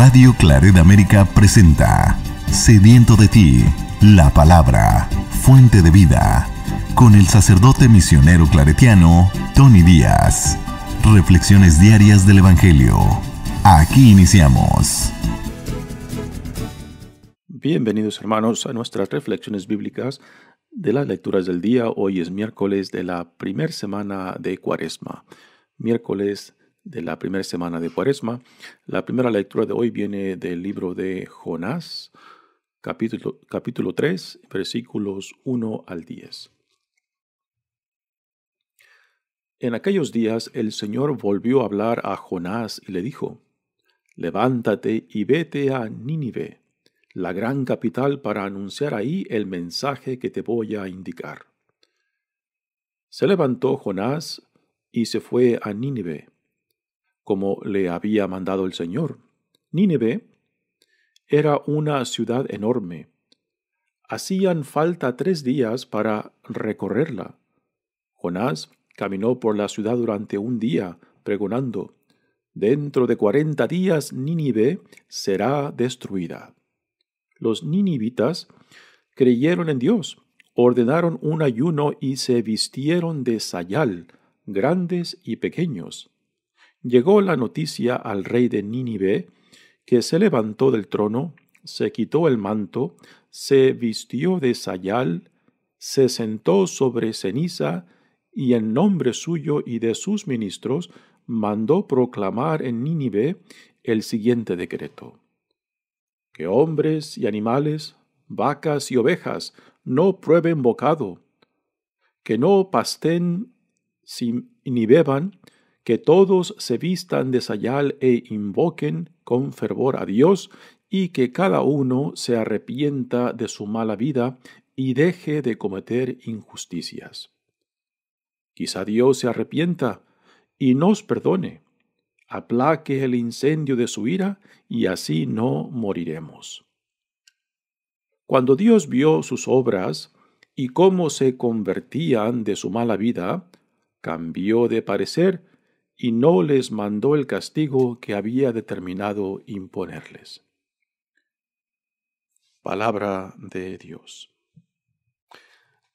Radio Claret América presenta Sediento de ti, la palabra, fuente de vida, con el sacerdote misionero claretiano Tony Díaz. Reflexiones diarias del Evangelio. Aquí iniciamos. Bienvenidos hermanos a nuestras reflexiones bíblicas de las lecturas del día. Hoy es miércoles de la primera semana de Cuaresma, miércoles de la primera semana de Cuaresma. La primera lectura de hoy viene del libro de Jonás, capítulo, capítulo 3, versículos 1 al 10. En aquellos días el Señor volvió a hablar a Jonás y le dijo, Levántate y vete a Nínive, la gran capital, para anunciar ahí el mensaje que te voy a indicar. Se levantó Jonás y se fue a Nínive como le había mandado el Señor. Nínive era una ciudad enorme. Hacían falta tres días para recorrerla. Jonás caminó por la ciudad durante un día, pregonando, Dentro de cuarenta días Nínive será destruida. Los ninivitas creyeron en Dios, ordenaron un ayuno y se vistieron de sayal, grandes y pequeños llegó la noticia al rey de Nínive, que se levantó del trono, se quitó el manto, se vistió de sayal, se sentó sobre ceniza, y en nombre suyo y de sus ministros mandó proclamar en Nínive el siguiente decreto. Que hombres y animales, vacas y ovejas no prueben bocado, que no pasten ni beban, que todos se vistan de sayal e invoquen con fervor a Dios, y que cada uno se arrepienta de su mala vida y deje de cometer injusticias. Quizá Dios se arrepienta y nos perdone, aplaque el incendio de su ira y así no moriremos. Cuando Dios vio sus obras y cómo se convertían de su mala vida, cambió de parecer y no les mandó el castigo que había determinado imponerles. Palabra de Dios.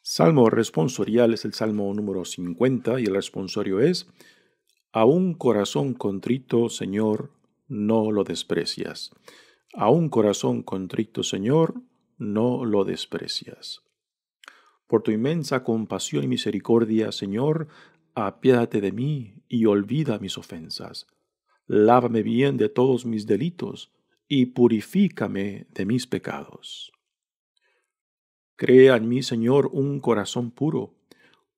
Salmo responsorial es el Salmo número 50 y el responsorio es, A un corazón contrito, Señor, no lo desprecias. A un corazón contrito, Señor, no lo desprecias. Por tu inmensa compasión y misericordia, Señor, apiádate de mí y olvida mis ofensas. Lávame bien de todos mis delitos y purifícame de mis pecados. Crea en mí, Señor, un corazón puro,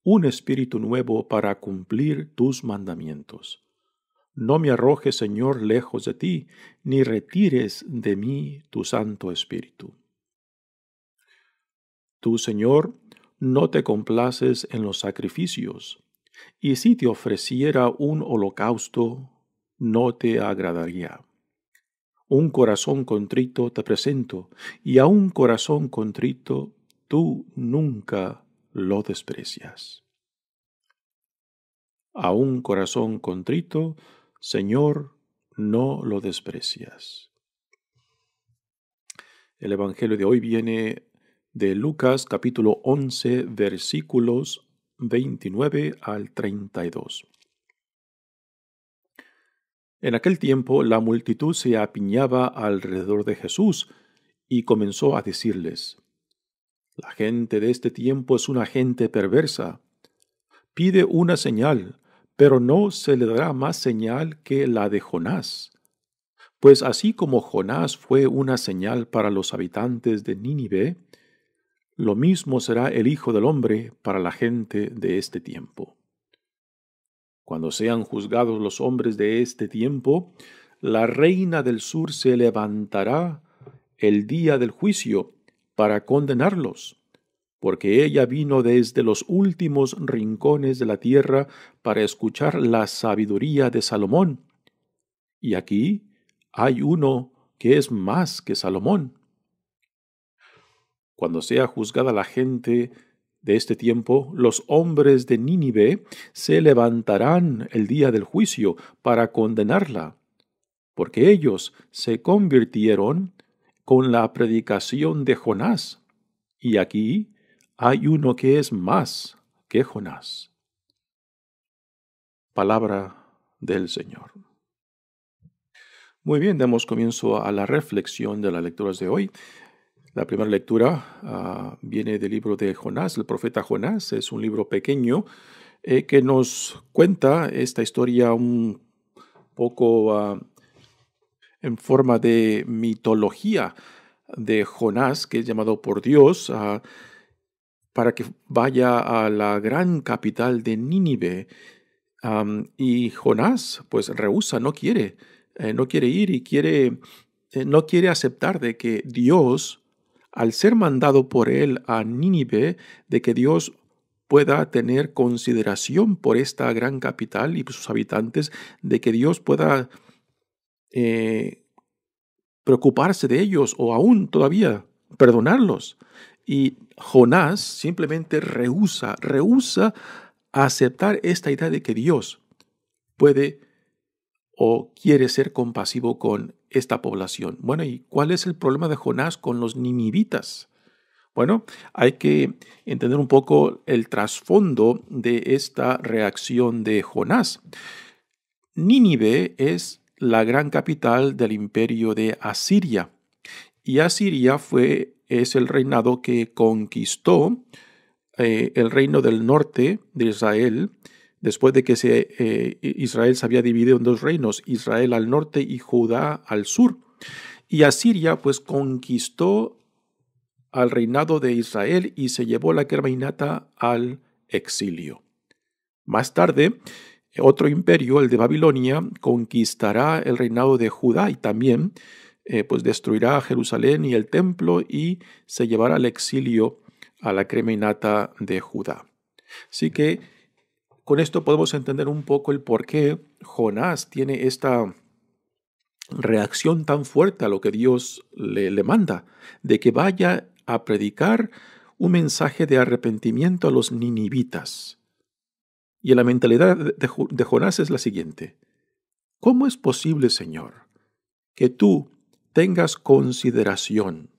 un espíritu nuevo para cumplir tus mandamientos. No me arrojes, Señor, lejos de ti, ni retires de mí tu Santo Espíritu. Tú, Señor, no te complaces en los sacrificios, y si te ofreciera un holocausto, no te agradaría. Un corazón contrito te presento, y a un corazón contrito tú nunca lo desprecias. A un corazón contrito, Señor, no lo desprecias. El Evangelio de hoy viene de Lucas capítulo 11 versículos 29 al 32. En aquel tiempo la multitud se apiñaba alrededor de Jesús y comenzó a decirles, La gente de este tiempo es una gente perversa. Pide una señal, pero no se le dará más señal que la de Jonás. Pues así como Jonás fue una señal para los habitantes de Nínive, lo mismo será el Hijo del Hombre para la gente de este tiempo. Cuando sean juzgados los hombres de este tiempo, la reina del sur se levantará el día del juicio para condenarlos, porque ella vino desde los últimos rincones de la tierra para escuchar la sabiduría de Salomón. Y aquí hay uno que es más que Salomón. Cuando sea juzgada la gente de este tiempo, los hombres de Nínive se levantarán el día del juicio para condenarla, porque ellos se convirtieron con la predicación de Jonás. Y aquí hay uno que es más que Jonás. Palabra del Señor. Muy bien, damos comienzo a la reflexión de las lecturas de hoy. La primera lectura ah, viene del libro de Jonás, el profeta Jonás. Es un libro pequeño eh, que nos cuenta esta historia un poco ah, en forma de mitología de Jonás, que es llamado por Dios, ah, para que vaya a la gran capital de Nínive. y Jonás, pues, rehúsa, no quiere, eh, no quiere ir y quiere, eh, no quiere aceptar de que Dios al ser mandado por él a Nínive de que Dios pueda tener consideración por esta gran capital y sus habitantes, de que Dios pueda eh, preocuparse de ellos o aún todavía perdonarlos. Y Jonás simplemente rehúsa, rehúsa aceptar esta idea de que Dios puede o quiere ser compasivo con esta población. Bueno, ¿y cuál es el problema de Jonás con los ninivitas? Bueno, hay que entender un poco el trasfondo de esta reacción de Jonás. Nínive es la gran capital del imperio de Asiria. Y Asiria fue, es el reinado que conquistó eh, el reino del norte de Israel después de que eh, Israel se había dividido en dos reinos, Israel al norte y Judá al sur. Y Asiria pues conquistó al reinado de Israel y se llevó la Kermainata al exilio. Más tarde, otro imperio, el de Babilonia, conquistará el reinado de Judá y también eh, pues destruirá Jerusalén y el templo y se llevará al exilio a la Creminata de Judá. Así que con esto podemos entender un poco el por qué Jonás tiene esta reacción tan fuerte a lo que Dios le, manda, de que vaya a predicar un mensaje de arrepentimiento a los ninivitas. Y la mentalidad de Jonás es la siguiente. ¿Cómo es posible, Señor, que tú tengas consideración,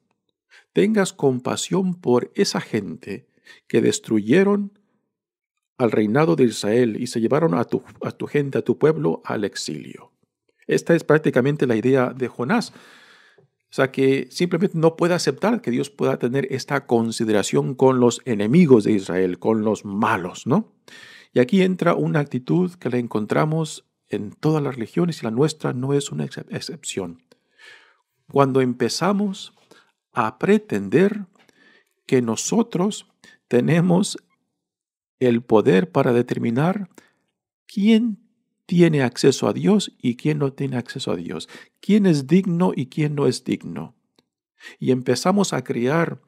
tengas compasión por esa gente que destruyeron al reinado de Israel y se llevaron a tu, gente, a tu pueblo, al exilio. Esta es prácticamente la idea de Jonás. O sea, que simplemente no puede aceptar que Dios pueda tener esta consideración con los enemigos de Israel, con los malos, ¿no? Y aquí entra una actitud que la encontramos en todas las religiones y la nuestra no es una excepción. Cuando empezamos a pretender que nosotros tenemos el poder para determinar quién tiene acceso a Dios y quién no tiene acceso a Dios, quién es digno y quién no es digno. Y empezamos a crear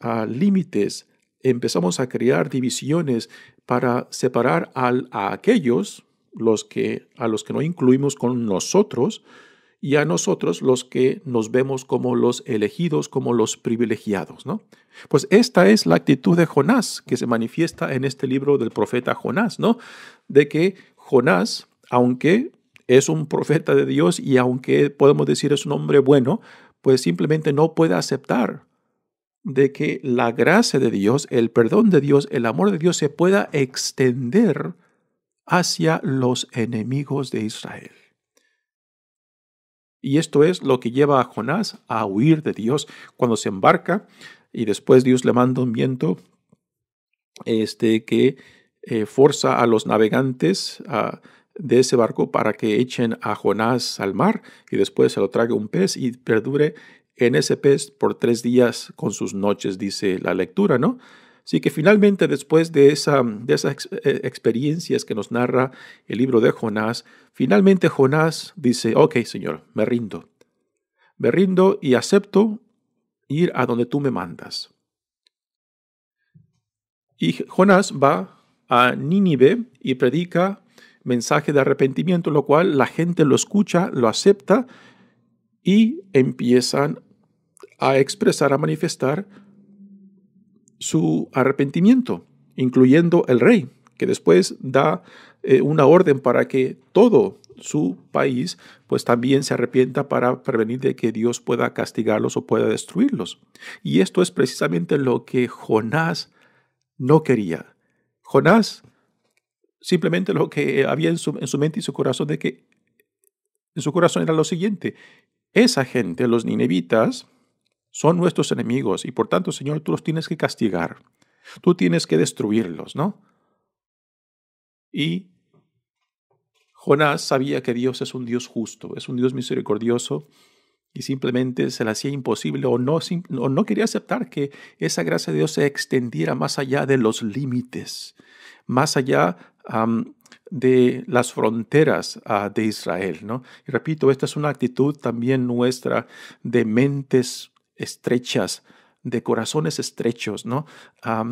ah, límites, empezamos a crear divisiones para separar a aquellos los que, a los que no incluimos con nosotros, y a nosotros los que nos vemos como los elegidos, como los privilegiados. ¿no? Pues esta es la actitud de Jonás que se manifiesta en este libro del profeta Jonás, ¿no? de que Jonás, aunque es un profeta de Dios y aunque podemos decir es un hombre bueno, pues simplemente no puede aceptar de que la gracia de Dios, el perdón de Dios, el amor de Dios se pueda extender hacia los enemigos de Israel. Y esto es lo que lleva a Jonás a huir de Dios cuando se embarca y después Dios le manda un viento este, que eh, forza a los navegantes ah, de ese barco para que echen a Jonás al mar y después se lo trague un pez y perdure en ese pez por tres días con sus noches, dice la lectura, ¿no? Así que finalmente después de, esa, esas eh, experiencias que nos narra el libro de Jonás, finalmente Jonás dice, ok Señor, me rindo. Me rindo y acepto ir a donde tú me mandas. Y Jonás va a Nínive y predica mensaje de arrepentimiento, lo cual la gente lo escucha, lo acepta y empiezan a expresar, a manifestar su arrepentimiento, incluyendo el rey, que después da eh, una orden para que todo su país pues también se arrepienta para prevenir de que Dios pueda castigarlos o pueda destruirlos. Y esto es precisamente lo que Jonás no quería. Jonás simplemente lo que había en su, en su mente y su corazón de que en su corazón era lo siguiente, esa gente, los ninevitas, son nuestros enemigos y por tanto, Señor, tú los tienes que castigar. Tú tienes que destruirlos, ¿no? Y Jonás sabía que Dios es un Dios justo, es un Dios misericordioso y simplemente se le hacía imposible o no, quería aceptar que esa gracia de Dios se extendiera más allá de los límites, más allá de las fronteras ah, de Israel. ¿no? Y repito, esta es una actitud también nuestra de mentes estrechas, de corazones estrechos, ¿no?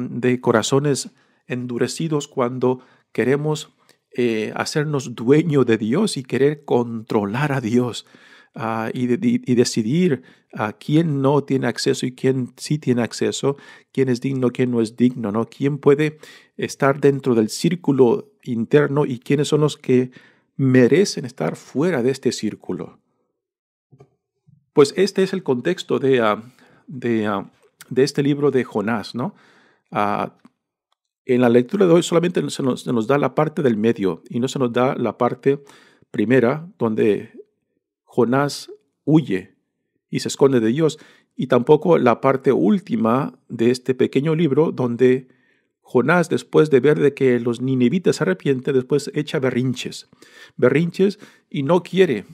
de corazones endurecidos cuando queremos eh, hacernos dueño de Dios y querer controlar a Dios ah, y, decidir a quién no tiene acceso y quién sí tiene acceso, quién es digno, quién no es digno, ¿no? Quién puede estar dentro del círculo interno y quiénes son los que merecen estar fuera de este círculo. Pues este es el contexto de, ah, ah, de, este libro de Jonás, ¿no? Ah, en la lectura de hoy solamente se nos, da la parte del medio y no se nos da la parte primera donde Jonás huye y se esconde de Dios y tampoco la parte última de este pequeño libro donde Jonás, después de ver de que los ninivitas se arrepienten, después echa berrinches, berrinches y no quiere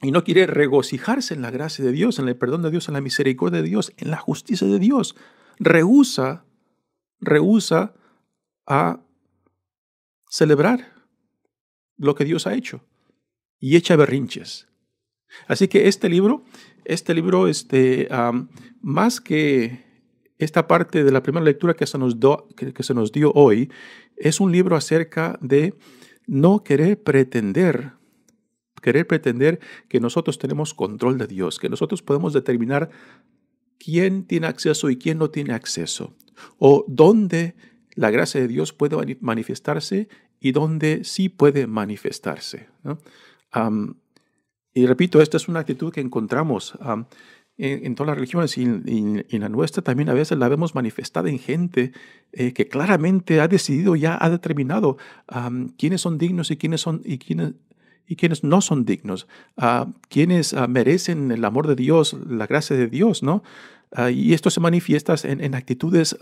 y no quiere regocijarse en la gracia de Dios, en el perdón de Dios, en la misericordia de Dios, en la justicia de Dios. Rehúsa, rehúsa a celebrar lo que Dios ha hecho y echa berrinches. Así que este libro, este libro, este, más que esta parte de la primera lectura que se, nos que se nos dio hoy, es un libro acerca de no querer pretender querer pretender que nosotros tenemos control de Dios, que nosotros podemos determinar quién tiene acceso y quién no tiene acceso, o dónde la gracia de Dios puede manifestarse y dónde sí puede manifestarse. y repito, esta es una actitud que encontramos en, todas las religiones y, en la nuestra también a veces la vemos manifestada en gente eh, que claramente ha decidido, ya ha determinado quiénes son dignos y quiénes, son, y quiénes, y quienes no son dignos, ah, quienes ah, merecen el amor de Dios, la gracia de Dios, ¿no? Ah, y esto se manifiesta en, actitudes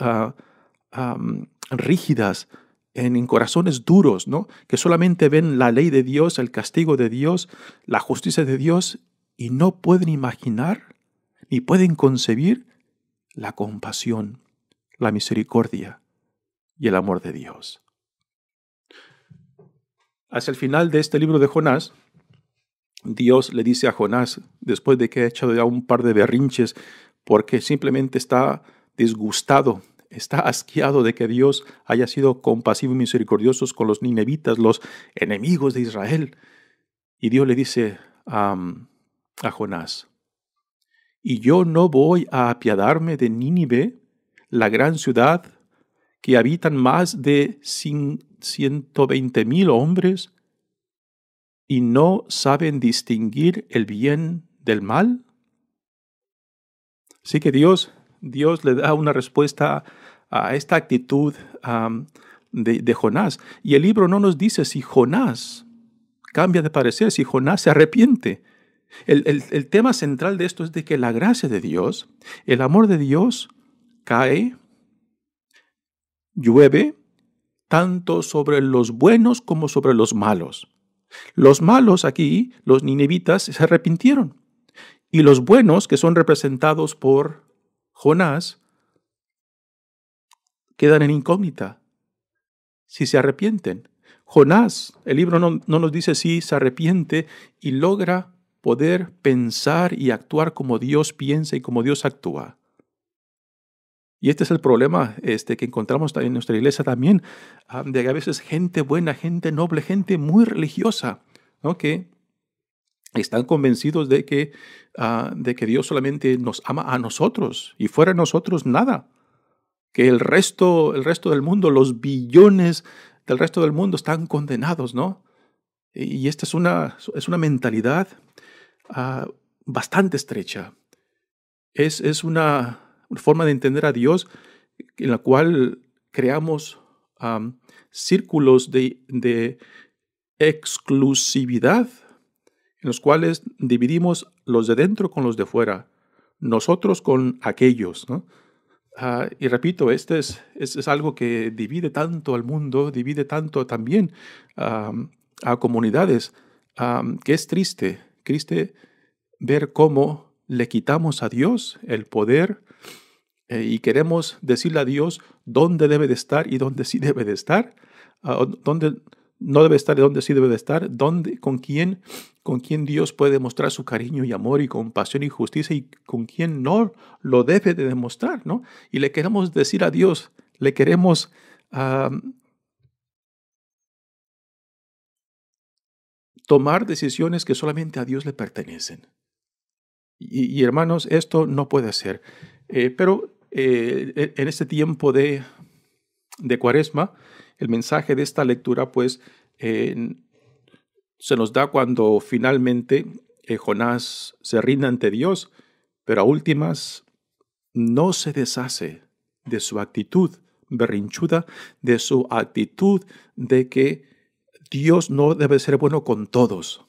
rígidas, en, en, corazones duros, ¿no? Que solamente ven la ley de Dios, el castigo de Dios, la justicia de Dios y no pueden imaginar ni pueden concebir la compasión, la misericordia y el amor de Dios. Hacia el final de este libro de Jonás, Dios le dice a Jonás, después de que ha echado ya un par de berrinches, porque simplemente está disgustado, está asqueado de que Dios haya sido compasivo y misericordioso con los ninevitas, los enemigos de Israel. Y Dios le dice a, a Jonás, y yo no voy a apiadarme de Nínive, la gran ciudad que habitan más de 120 mil hombres y no saben distinguir el bien del mal? Así que Dios, Dios le da una respuesta a esta actitud de, Jonás. Y el libro no nos dice si Jonás cambia de parecer, si Jonás se arrepiente. El, el, tema central de esto es de que la gracia de Dios, el amor de Dios, cae llueve tanto sobre los buenos como sobre los malos. Los malos aquí, los ninevitas, se arrepintieron. Y los buenos, que son representados por Jonás, quedan en incógnita si se arrepienten. Jonás, el libro no, no, nos dice si se arrepiente y logra poder pensar y actuar como Dios piensa y como Dios actúa. Y este es el problema este, que encontramos en nuestra iglesia también, de que a veces gente buena, gente noble, gente muy religiosa, ¿no? que están convencidos de que, ah, de que Dios solamente nos ama a nosotros y fuera de nosotros nada. Que el resto, el resto del mundo, los billones del resto del mundo están condenados, ¿no? Y esta es una, es una mentalidad ah, bastante estrecha. Es, es una, una forma de entender a Dios en la cual creamos círculos de, exclusividad en los cuales dividimos los de dentro con los de fuera, nosotros con aquellos. Ah, y repito, este es, este es, algo que divide tanto al mundo, divide tanto también a comunidades, que es triste, triste ver cómo le quitamos a Dios el poder eh, y queremos decirle a Dios dónde debe de estar y dónde sí debe de estar, ah, dónde no debe estar y dónde sí debe de estar, dónde, con quién, con quién Dios puede mostrar su cariño y amor y compasión y justicia y con quién no lo debe de demostrar, ¿no? Y le queremos decir a Dios, le queremos tomar decisiones que solamente a Dios le pertenecen. Y, hermanos, esto no puede ser. Eh, pero eh, e-, en este tiempo de, de, cuaresma, el mensaje de esta lectura pues se nos da cuando finalmente eh, Jonás se rinde ante Dios, pero a últimas no se deshace de su actitud berrinchuda, de su actitud de que Dios no debe ser bueno con todos,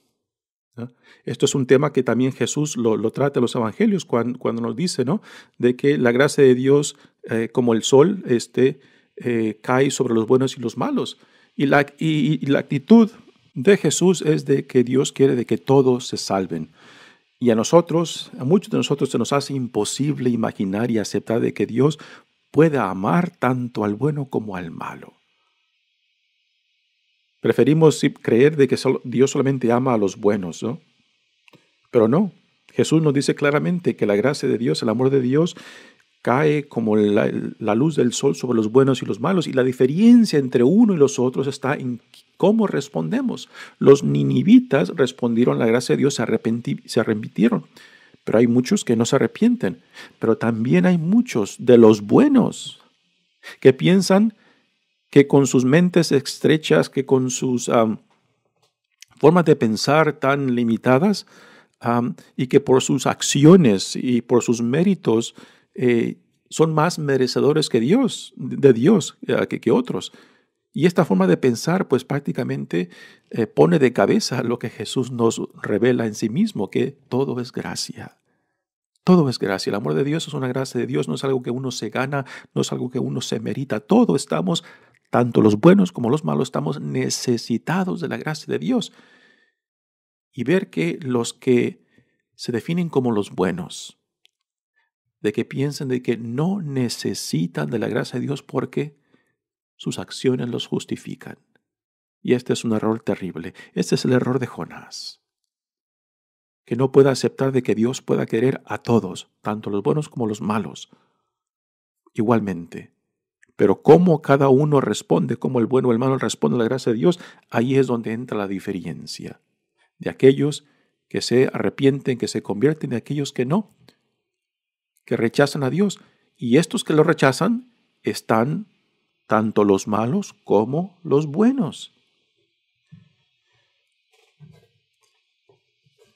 esto es un tema que también Jesús lo, trata en los evangelios cuando, nos dice, ¿no? De que la gracia de Dios, eh, como el sol, este, eh, cae sobre los buenos y los malos. Y la, y la actitud de Jesús es de que Dios quiere de que todos se salven. Y a nosotros, a muchos de nosotros se nos hace imposible imaginar y aceptar de que Dios pueda amar tanto al bueno como al malo. Preferimos creer de que Dios solamente ama a los buenos, ¿no? Pero no, Jesús nos dice claramente que la gracia de Dios, el amor de Dios, cae como la, luz del sol sobre los buenos y los malos. Y la diferencia entre uno y los otros está en cómo respondemos. Los ninivitas respondieron la gracia de Dios, se arrepintieron. Pero hay muchos que no se arrepienten. Pero también hay muchos de los buenos que piensan que con sus mentes estrechas, que con sus formas de pensar tan limitadas, y que por sus acciones y por sus méritos eh, son más merecedores que Dios, de Dios eh, que, otros. Y esta forma de pensar, pues prácticamente eh, pone de cabeza lo que Jesús nos revela en sí mismo, que todo es gracia. Todo es gracia. El amor de Dios es una gracia de Dios, no es algo que uno se gana, no es algo que uno se merita. Todo estamos tanto los buenos como los malos estamos necesitados de la gracia de Dios. Y ver que los que se definen como los buenos, de que piensan de que no necesitan de la gracia de Dios porque sus acciones los justifican. Y este es un error terrible. Este es el error de Jonás. Que no pueda aceptar de que Dios pueda querer a todos, tanto los buenos como los malos, igualmente. Pero cómo cada uno responde, cómo el bueno o el malo responde a la gracia de Dios, ahí es donde entra la diferencia de aquellos que se arrepienten, que se convierten, de aquellos que no, que rechazan a Dios. Y estos que lo rechazan están tanto los malos como los buenos.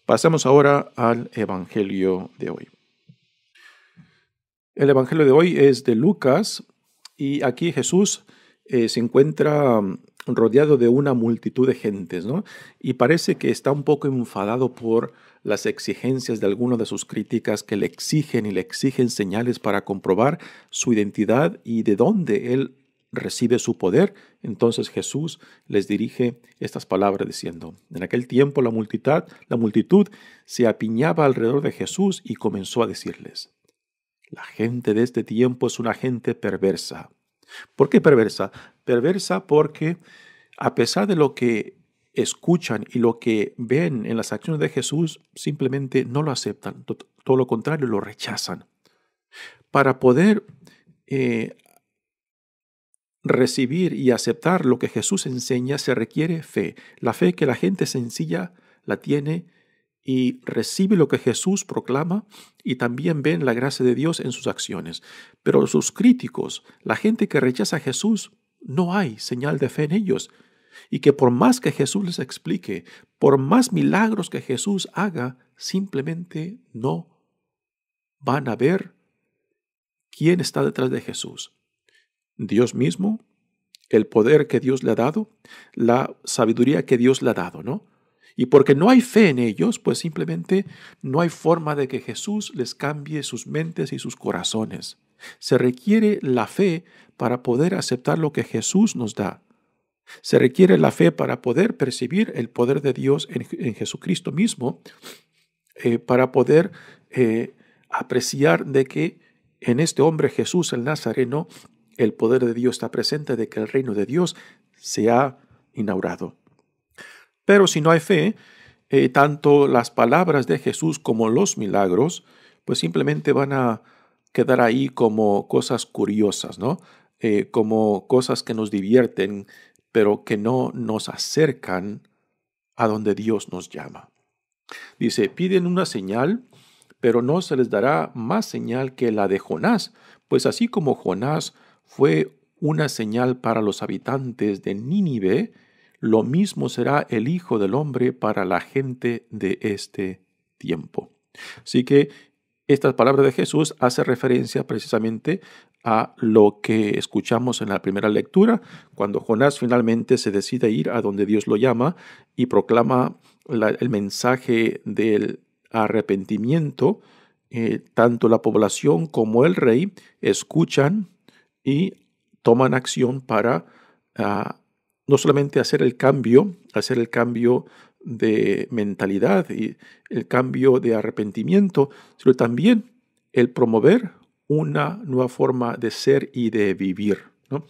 Pasemos ahora al Evangelio de hoy. El Evangelio de hoy es de Lucas y aquí Jesús eh, se encuentra mm, rodeado de una multitud de gentes, Y parece que está un poco enfadado por las exigencias de alguno de sus críticas que le exigen y le exigen señales para comprobar su identidad y de dónde él recibe su poder. Entonces Jesús les dirige estas palabras diciendo, en aquel tiempo la multitud, la multitud se apiñaba alrededor de Jesús y comenzó a decirles, la gente de este tiempo es una gente perversa. ¿Por qué perversa? Perversa porque a pesar de lo que escuchan y lo que ven en las acciones de Jesús, simplemente no lo aceptan. Todo lo contrario, lo rechazan. Para poder eh, recibir y aceptar lo que Jesús enseña se requiere fe. La fe que la gente sencilla la tiene y recibe lo que Jesús proclama y también ven la gracia de Dios en sus acciones. Pero sus críticos, la gente que rechaza a Jesús, no hay señal de fe en ellos. Y que por más que Jesús les explique, por más milagros que Jesús haga, simplemente no van a ver quién está detrás de Jesús. Dios mismo, el poder que Dios le ha dado, la sabiduría que Dios le ha dado, ¿no? Y porque no hay fe en ellos, pues simplemente no hay forma de que Jesús les cambie sus mentes y sus corazones. Se requiere la fe para poder aceptar lo que Jesús nos da. Se requiere la fe para poder percibir el poder de Dios en, Jesucristo mismo, eh, para poder eh, apreciar de que en este hombre Jesús el Nazareno el poder de Dios está presente, de que el reino de Dios se ha inaugurado. Pero si no hay fe, eh, tanto las palabras de Jesús como los milagros, pues simplemente van a quedar ahí como cosas curiosas, ¿no? Eh, como cosas que nos divierten, pero que no nos acercan a donde Dios nos llama. Dice, piden una señal, pero no se les dará más señal que la de Jonás, pues así como Jonás fue una señal para los habitantes de Nínive, lo mismo será el Hijo del Hombre para la gente de este tiempo. Así que estas palabras de Jesús hace referencia precisamente a lo que escuchamos en la primera lectura, cuando Jonás finalmente se decide ir a donde Dios lo llama y proclama el mensaje del arrepentimiento, eh, tanto la población como el rey escuchan y toman acción para ah, no solamente hacer el cambio, hacer el cambio de mentalidad y el cambio de arrepentimiento, sino también el promover una nueva forma de ser y de vivir. ¿no?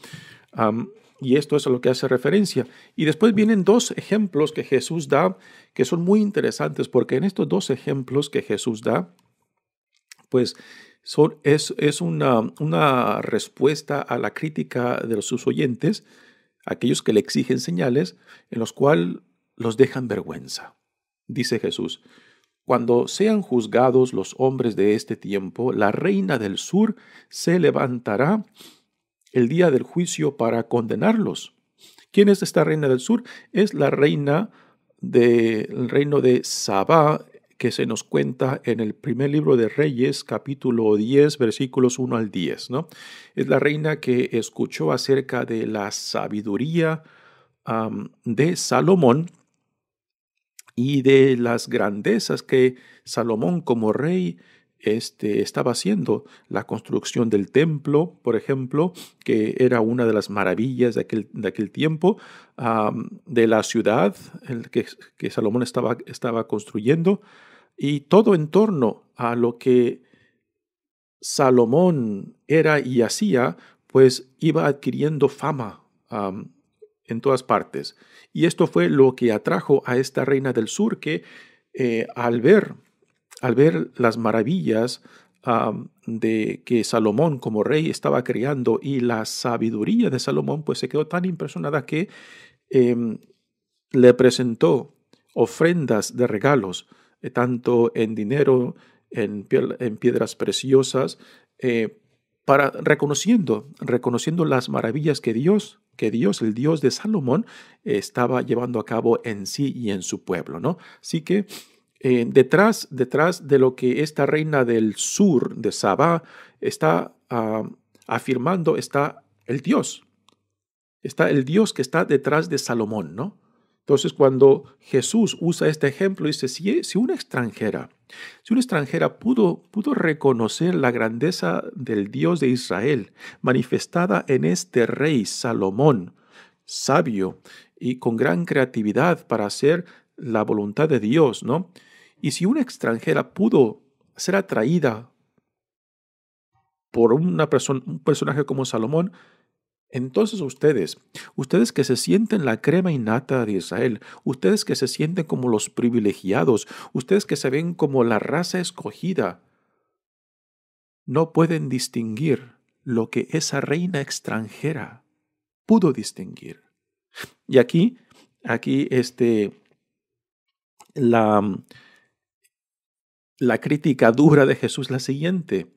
y esto es a lo que hace referencia. Y después vienen dos ejemplos que Jesús da que son muy interesantes, porque en estos dos ejemplos que Jesús da, pues son, es, una, una respuesta a la crítica de sus oyentes aquellos que le exigen señales en los cuales los dejan vergüenza. Dice Jesús, cuando sean juzgados los hombres de este tiempo, la reina del sur se levantará el día del juicio para condenarlos. ¿Quién es esta reina del sur? Es la reina del reino de Sabá que se nos cuenta en el primer libro de Reyes, capítulo 10, versículos 1 al 10. ¿no? Es la reina que escuchó acerca de la sabiduría de Salomón y de las grandezas que Salomón como rey este, estaba haciendo la construcción del templo, por ejemplo, que era una de las maravillas de aquel, de aquel tiempo, de la ciudad el que, que, Salomón estaba, estaba construyendo, y todo en torno a lo que Salomón era y hacía, pues iba adquiriendo fama en todas partes. Y esto fue lo que atrajo a esta reina del sur que eh, al, ver, al ver las maravillas de que Salomón como rey estaba creando y la sabiduría de Salomón, pues se quedó tan impresionada que em, le presentó ofrendas de regalos eh, tanto en dinero, en, en piedras preciosas, eh, para reconociendo, reconociendo las maravillas que Dios, que Dios, el Dios de Salomón, estaba llevando a cabo en sí y en su pueblo, ¿no? Así que eh, detrás, detrás de lo que esta reina del sur de Sabá está ah, afirmando, está el Dios. Está el Dios que está detrás de Salomón, ¿no? Entonces, cuando Jesús usa este ejemplo, dice, si, si una extranjera, si una extranjera pudo, pudo reconocer la grandeza del Dios de Israel, manifestada en este rey Salomón, sabio y con gran creatividad para hacer la voluntad de Dios, ¿no? Y si una extranjera pudo ser atraída por una persona, un personaje como Salomón, entonces ustedes, ustedes que se sienten la crema innata de Israel, ustedes que se sienten como los privilegiados, ustedes que se ven como la raza escogida, no pueden distinguir lo que esa reina extranjera pudo distinguir. Y aquí, aquí este, la, la crítica dura de Jesús la siguiente.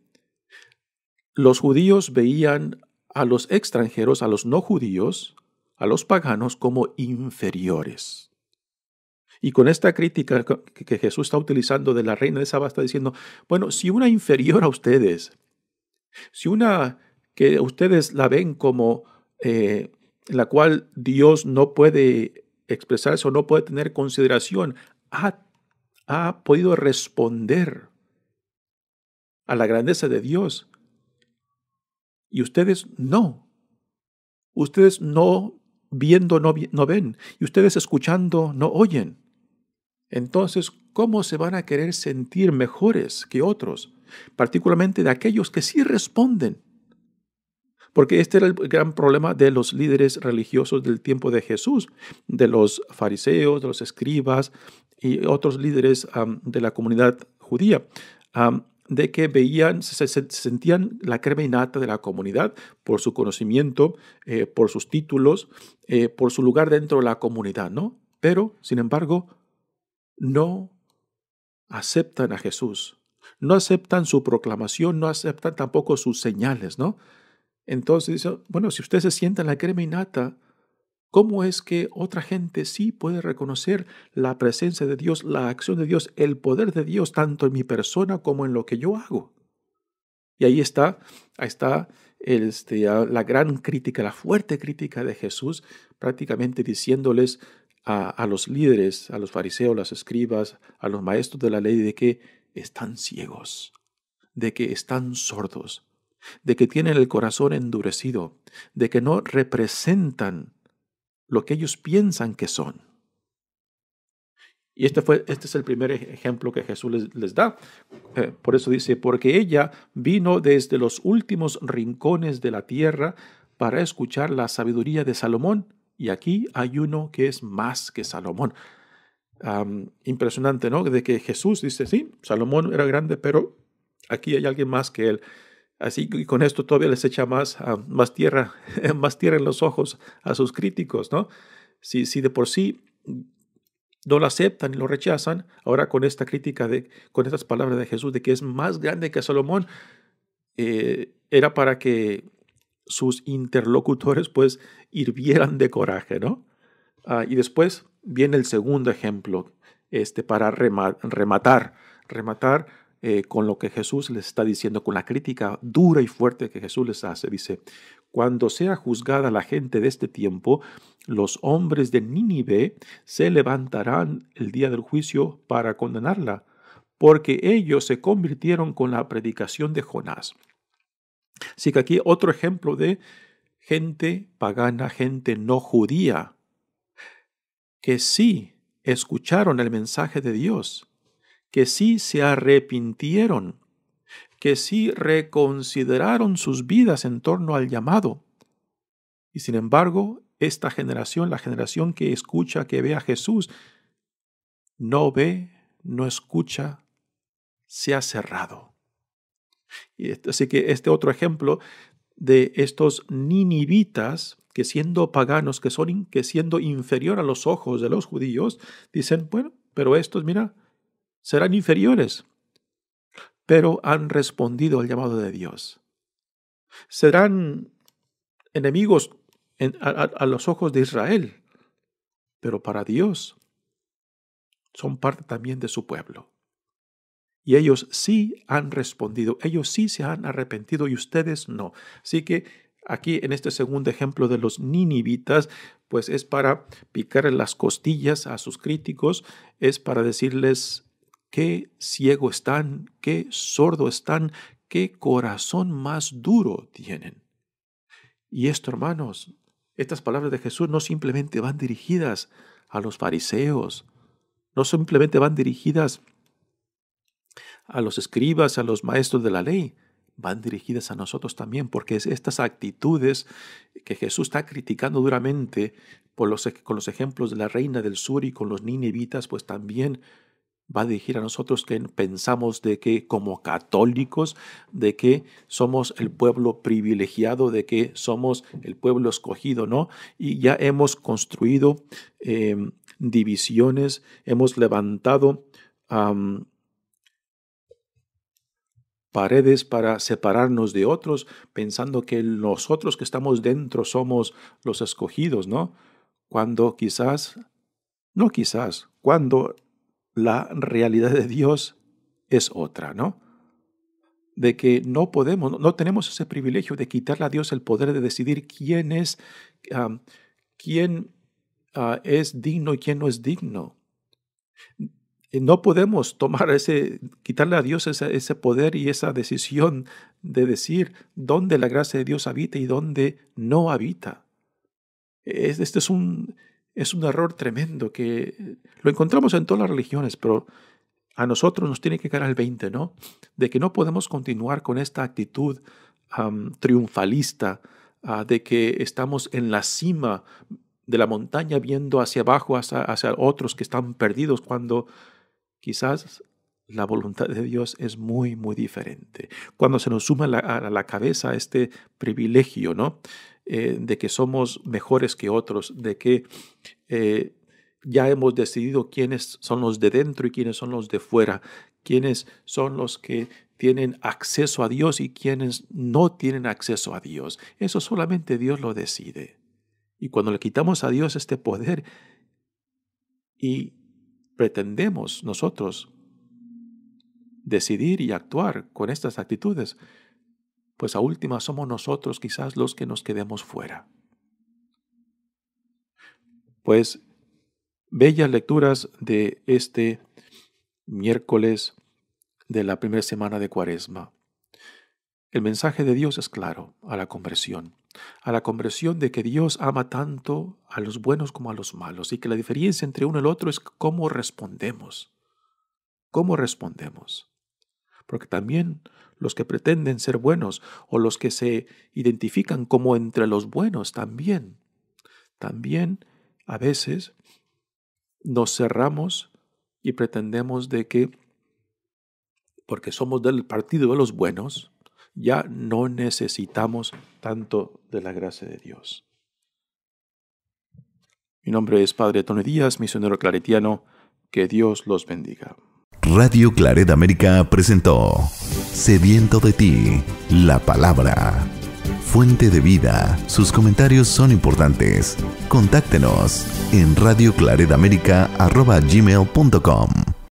Los judíos veían a los extranjeros, a los no judíos, a los paganos como inferiores. Y con esta crítica que Jesús está utilizando de la reina de Saba está diciendo, bueno, si una inferior a ustedes, si una que ustedes la ven como eh, la cual Dios no puede expresarse o no puede tener consideración, ha, ha podido responder a la grandeza de Dios, y ustedes no. Ustedes no viendo no, ven y ustedes escuchando no oyen. Entonces, ¿cómo se van a querer sentir mejores que otros, particularmente de aquellos que sí responden? Porque este era el gran problema de los líderes religiosos del tiempo de Jesús, de los fariseos, de los escribas y otros líderes de la comunidad judía de que veían, se, sentían la crema innata de la comunidad por su conocimiento, eh, por sus títulos, eh, por su lugar dentro de la comunidad, ¿no? Pero, sin embargo, no aceptan a Jesús, no aceptan su proclamación, no aceptan tampoco sus señales, ¿no? Entonces, bueno, si ustedes se sienta la crema innata, ¿Cómo es que otra gente sí puede reconocer la presencia de Dios, la acción de Dios, el poder de Dios, tanto en mi persona como en lo que yo hago? Y ahí está, ahí está este, la gran crítica, la fuerte crítica de Jesús, prácticamente diciéndoles a, a los líderes, a los fariseos, las escribas, a los maestros de la ley, de que están ciegos, de que están sordos, de que tienen el corazón endurecido, de que no representan lo que ellos piensan que son. Y este, fue, este es el primer ejemplo que Jesús les, da. Eh, por eso dice, porque ella vino desde los últimos rincones de la tierra para escuchar la sabiduría de Salomón, y aquí hay uno que es más que Salomón. impresionante, ¿no? De que Jesús dice, sí, Salomón era grande, pero aquí hay alguien más que él. Así que con esto todavía les echa más, ah, más, tierra, más tierra en los ojos a sus críticos, ¿no? Si, de por sí no lo aceptan y lo rechazan, ahora con esta crítica, de, con estas palabras de Jesús de que es más grande que Salomón, eh, era para que sus interlocutores pues hirvieran de coraje, ¿no? Ah, y después viene el segundo ejemplo, este, para rematar, rematar eh, con lo que Jesús les está diciendo, con la crítica dura y fuerte que Jesús les hace. Dice, cuando sea juzgada la gente de este tiempo, los hombres de Nínive se levantarán el día del juicio para condenarla, porque ellos se convirtieron con la predicación de Jonás. Así que aquí otro ejemplo de gente pagana, gente no judía, que sí escucharon el mensaje de Dios, que sí se arrepintieron, que sí reconsideraron sus vidas en torno al llamado. Y sin embargo, esta generación, la generación que escucha, que ve a Jesús, no ve, no escucha, se ha cerrado. Este, así que este otro ejemplo de estos ninivitas, que siendo paganos, que, son, que siendo inferior a los ojos de los judíos, dicen, bueno, pero estos, mira, serán inferiores, pero han respondido al llamado de Dios. Serán enemigos a, a los ojos de Israel, pero para Dios son parte también de su pueblo. Y ellos sí han respondido, ellos sí se han arrepentido y ustedes no. Así que aquí en este segundo ejemplo de los ninivitas, pues es para picar las costillas a sus críticos, es para decirles qué ciego están, qué sordo están, qué corazón más duro tienen. Y esto, hermanos, estas palabras de Jesús no simplemente van dirigidas a los fariseos, no simplemente van dirigidas a los escribas, a los maestros de la ley, van dirigidas a nosotros también, porque estas actitudes que Jesús está criticando duramente con los ejemplos de la reina del sur y con los ninivitas, pues también va a decir a nosotros que pensamos de que como católicos, de que somos el pueblo privilegiado, de que somos el pueblo escogido, ¿no? Y ya hemos construido em, divisiones, hemos levantado paredes para separarnos de otros, pensando que nosotros que estamos dentro somos los escogidos, ¿no? Cuando quizás, no quizás, cuando la realidad de Dios es otra, ¿no? De que no podemos, no tenemos ese privilegio de quitarle a Dios el poder de decidir quién es, quién ah, es digno y quién no es digno. Eh, no podemos tomar ese, quitarle a Dios ese, ese poder y esa decisión de decir dónde la gracia de Dios habita y dónde no habita. Este es un, es un error tremendo que eh, lo encontramos en todas las religiones, pero a nosotros nos tiene que quedar el 20, ¿no? De que no podemos continuar con esta actitud triunfalista, ah, de que estamos en la cima de la montaña viendo hacia abajo, hacia, hacia otros que están perdidos, cuando quizás la voluntad de Dios es muy, muy diferente. Cuando se nos suma a la cabeza este privilegio, ¿no? Eh, de que somos mejores que otros, de que eh, ya hemos decidido quiénes son los de dentro y quiénes son los de fuera, quiénes son los que tienen acceso a Dios y quienes no tienen acceso a Dios. Eso solamente Dios lo decide. Y cuando le quitamos a Dios este poder y pretendemos nosotros decidir y actuar con estas actitudes, pues a última somos nosotros quizás los que nos quedemos fuera. Pues bellas lecturas de este miércoles de la primera semana de Cuaresma. El mensaje de Dios es claro a la conversión, a la conversión de que Dios ama tanto a los buenos como a los malos y que la diferencia entre uno y el otro es cómo respondemos, cómo respondemos porque también los que pretenden ser buenos o los que se identifican como entre los buenos también, también a veces nos cerramos y pretendemos de que, porque somos del partido de los buenos, ya no necesitamos tanto de la gracia de Dios. Mi nombre es Padre Tony Díaz, misionero claretiano. Que Dios los bendiga. Radio Claret América presentó Sediento de ti, la palabra. Fuente de vida, sus comentarios son importantes. Contáctenos en radioclaredamerica.gmail.com